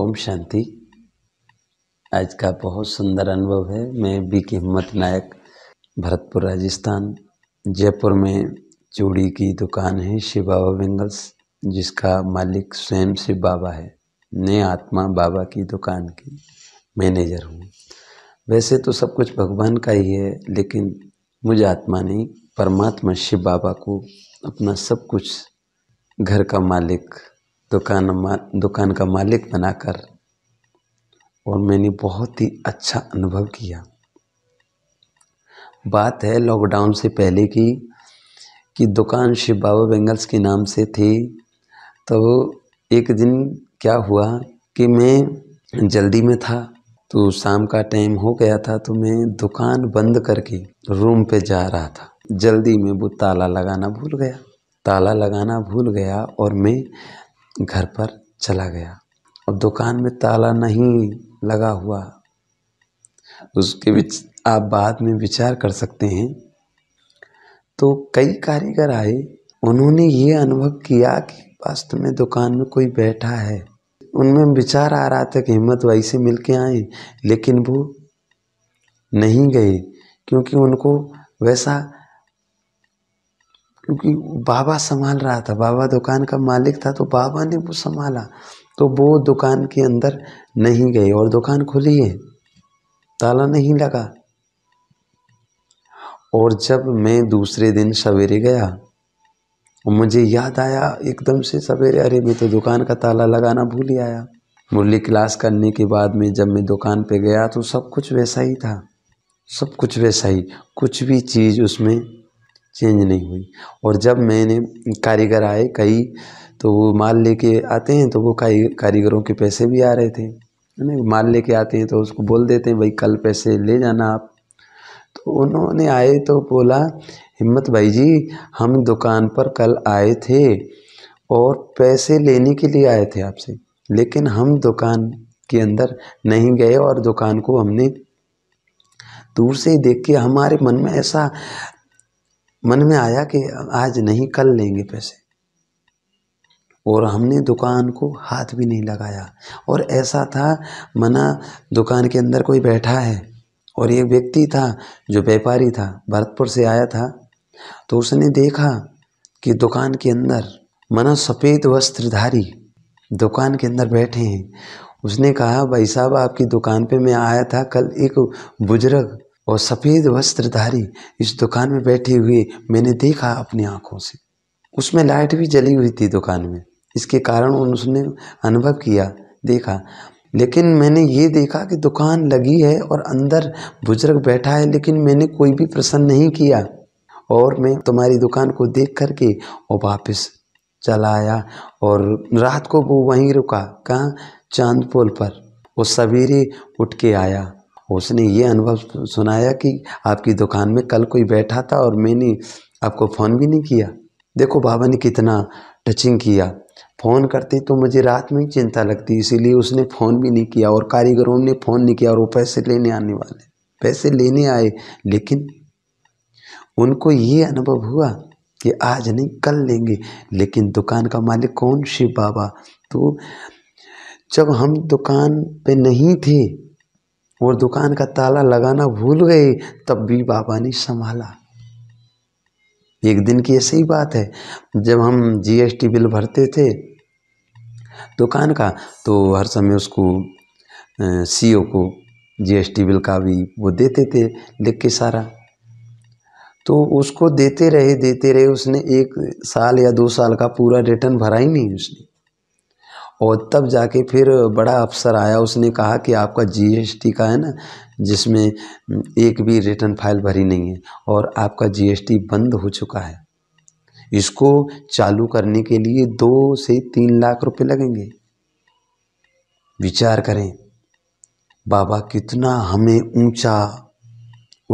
ओम शांति आज का बहुत सुंदर अनुभव है मैं बी के हिम्मत नायक भरतपुर राजस्थान जयपुर में चूड़ी की दुकान है शिव बाबा बेंगल्स जिसका मालिक स्वयं शिव बाबा है नए आत्मा बाबा की दुकान की मैनेजर हूँ वैसे तो सब कुछ भगवान का ही है लेकिन मुझे आत्मा नहीं परमात्मा शिव बाबा को अपना सब कुछ घर का मालिक दुकान मा दुकान का मालिक बनाकर और मैंने बहुत ही अच्छा अनुभव किया बात है लॉकडाउन से पहले की कि दुकान शिव बाबा बेंगल्स के नाम से थी तो एक दिन क्या हुआ कि मैं जल्दी में था तो शाम का टाइम हो गया था तो मैं दुकान बंद करके रूम पे जा रहा था जल्दी में वो ताला लगाना भूल गया ताला लगाना भूल गया और मैं घर पर चला गया अब दुकान में ताला नहीं लगा हुआ उसके बीच आप बाद में विचार कर सकते हैं तो कई कारीगर आए उन्होंने ये अनुभव किया कि वास्तव में दुकान में कोई बैठा है उनमें विचार आ रहा था कि हिम्मत भाई से मिल के आए लेकिन वो नहीं गए क्योंकि उनको वैसा क्योंकि बाबा संभाल रहा था बाबा दुकान का मालिक था तो बाबा ने वो संभाला तो वो दुकान के अंदर नहीं गए और दुकान खुली है ताला नहीं लगा और जब मैं दूसरे दिन सवेरे गया मुझे याद आया एकदम से सवेरे अरे मैं तो दुकान का ताला लगाना भूल ही आया मुरली क्लास करने के बाद में जब मैं दुकान पे गया तो सब कुछ वैसा ही था सब कुछ वैसा ही कुछ भी चीज़ उसमें चेंज नहीं हुई और जब मैंने कारीगर आए कई तो वो माल लेके आते हैं तो वो कारीगरों के पैसे भी आ रहे थे है ना माल लेके आते हैं तो उसको बोल देते हैं भाई कल पैसे ले जाना आप तो उन्होंने आए तो बोला हिम्मत भाई जी हम दुकान पर कल आए थे और पैसे लेने के लिए आए थे आपसे लेकिन हम दुकान के अंदर नहीं गए और दुकान को हमने दूर से ही देख के हमारे मन में ऐसा मन में आया कि आज नहीं कल लेंगे पैसे और हमने दुकान को हाथ भी नहीं लगाया और ऐसा था मना दुकान के अंदर कोई बैठा है और एक व्यक्ति था जो व्यापारी था भरतपुर से आया था तो उसने देखा कि दुकान के अंदर मना सफ़ेद वस्त्रधारी दुकान के अंदर बैठे हैं उसने कहा भाई साहब आपकी दुकान पे मैं आया था कल एक बुजुर्ग और सफ़ेद वस्त्रधारी इस दुकान में बैठे हुए मैंने देखा अपनी आँखों से उसमें लाइट भी जली हुई थी दुकान में इसके कारण उसने अनुभव किया देखा लेकिन मैंने ये देखा कि दुकान लगी है और अंदर बुजुर्ग बैठा है लेकिन मैंने कोई भी प्रसन्न नहीं किया और मैं तुम्हारी दुकान को देख करके और वापस चला आया और रात को वो वहीं रुका कहाँ चांदपोल पर वो सवेरे उठ के आया उसने ये अनुभव सुनाया कि आपकी दुकान में कल कोई बैठा था और मैंने आपको फ़ोन भी नहीं किया देखो बाबा ने कितना टचिंग किया फ़ोन करते तो मुझे रात में ही चिंता लगती इसीलिए उसने फ़ोन भी नहीं किया और कारीगरों ने फ़ोन नहीं किया और वो पैसे लेने आने वाले पैसे लेने आए लेकिन उनको ये अनुभव हुआ कि आज नहीं कल लेंगे लेकिन दुकान का मालिक कौन शिव बाबा तो जब हम दुकान पे नहीं थे वो दुकान का ताला लगाना भूल गई तब भी बाबा ने संभाला एक दिन की ऐसी ही बात है जब हम जीएसटी बिल भरते थे दुकान का तो हर समय उसको सीओ e को जीएसटी बिल का भी वो देते थे लिख के सारा तो उसको देते रहे देते रहे उसने एक साल या दो साल का पूरा रिटर्न भरा ही नहीं उसने और तब जाके फिर बड़ा अफ़सर आया उसने कहा कि आपका जीएसटी का है ना जिसमें एक भी रिटर्न फाइल भरी नहीं है और आपका जीएसटी बंद हो चुका है इसको चालू करने के लिए दो से तीन लाख रुपए लगेंगे विचार करें बाबा कितना हमें ऊंचा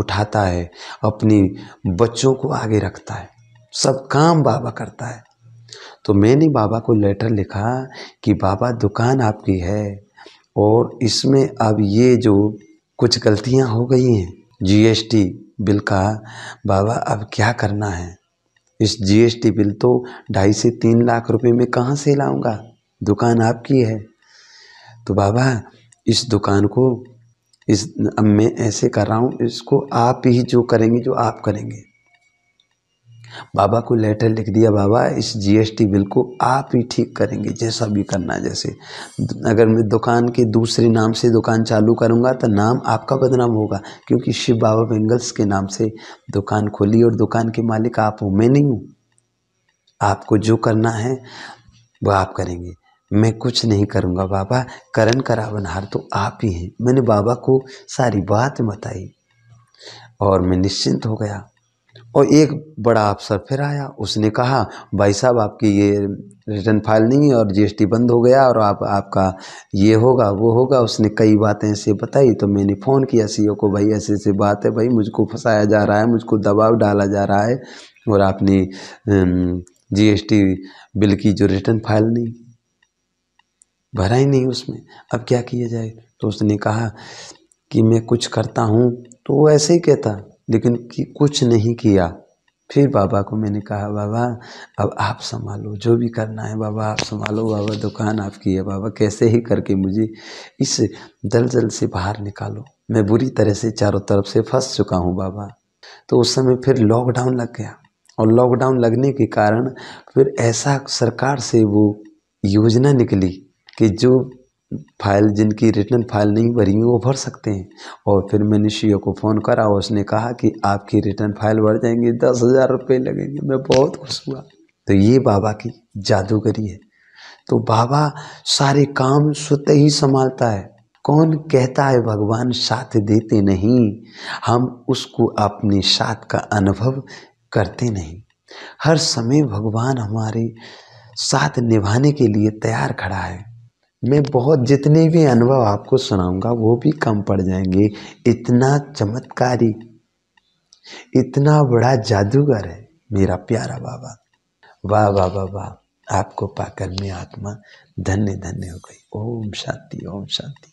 उठाता है अपनी बच्चों को आगे रखता है सब काम बाबा करता है तो मैंने बाबा को लेटर लिखा कि बाबा दुकान आपकी है और इसमें अब ये जो कुछ गलतियां हो गई हैं जीएसटी बिल का बाबा अब क्या करना है इस जीएसटी बिल तो ढाई से तीन लाख रुपए में कहाँ से लाऊंगा दुकान आपकी है तो बाबा इस दुकान को इस अब मैं ऐसे कर रहा हूँ इसको आप ही जो करेंगे जो आप करेंगे बाबा को लेटर लिख दिया बाबा इस जीएसटी बिल को आप ही ठीक करेंगे जैसा भी करना जैसे अगर मैं दुकान के दूसरे नाम से दुकान चालू करूँगा तो नाम आपका बदनाम होगा क्योंकि शिव बाबा बेंगल्स के नाम से दुकान खोली और दुकान के मालिक आप हूँ मैं नहीं हूँ आपको जो करना है वो आप करेंगे मैं कुछ नहीं करूँगा बाबा करण करावनहार तो आप ही हैं मैंने बाबा को सारी बात बताई और मैं निश्चिंत हो गया और एक बड़ा अफसर फिर आया उसने कहा भाई साहब आपकी ये रिटर्न फाइल नहीं है और जीएसटी बंद हो गया और आप आपका ये होगा वो होगा उसने कई बातें ऐसे बताई तो मैंने फ़ोन किया सीईओ e को भाई ऐसे ऐसे बात है भाई मुझको फंसाया जा रहा है मुझको दबाव डाला जा रहा है और आपने जीएसटी बिल की जो रिटर्न फाइल नहीं भरा ही नहीं उसमें अब क्या किया जाए तो उसने कहा कि मैं कुछ करता हूँ तो वो ऐसे ही कहता लेकिन कि कुछ नहीं किया फिर बाबा को मैंने कहा बाबा अब आप संभालो जो भी करना है बाबा आप संभालो बाबा दुकान आपकी है बाबा कैसे ही करके मुझे इस दलदल से बाहर निकालो मैं बुरी तरह से चारों तरफ से फंस चुका हूँ बाबा तो उस समय फिर लॉकडाउन लग गया और लॉकडाउन लगने के कारण फिर ऐसा सरकार से वो योजना निकली कि जो फाइल जिनकी रिटर्न फाइल नहीं भरी हुई वो भर सकते हैं और फिर मैंने सी को फ़ोन करा उसने कहा कि आपकी रिटर्न फाइल भर जाएंगे दस हज़ार रुपये लगेंगे मैं बहुत खुश हुआ तो ये बाबा की जादूगरी है तो बाबा सारे काम स्वतः ही संभालता है कौन कहता है भगवान साथ देते नहीं हम उसको अपने साथ का अनुभव करते नहीं हर समय भगवान हमारे साथ निभाने के लिए तैयार खड़ा है मैं बहुत जितने भी अनुभव आपको सुनाऊंगा वो भी कम पड़ जाएंगे इतना चमत्कारी इतना बड़ा जादूगर है मेरा प्यारा बाबा वाह वाह वाह वाह आपको पाकर मैं आत्मा धन्य धन्य हो गई ओम शांति ओम शांति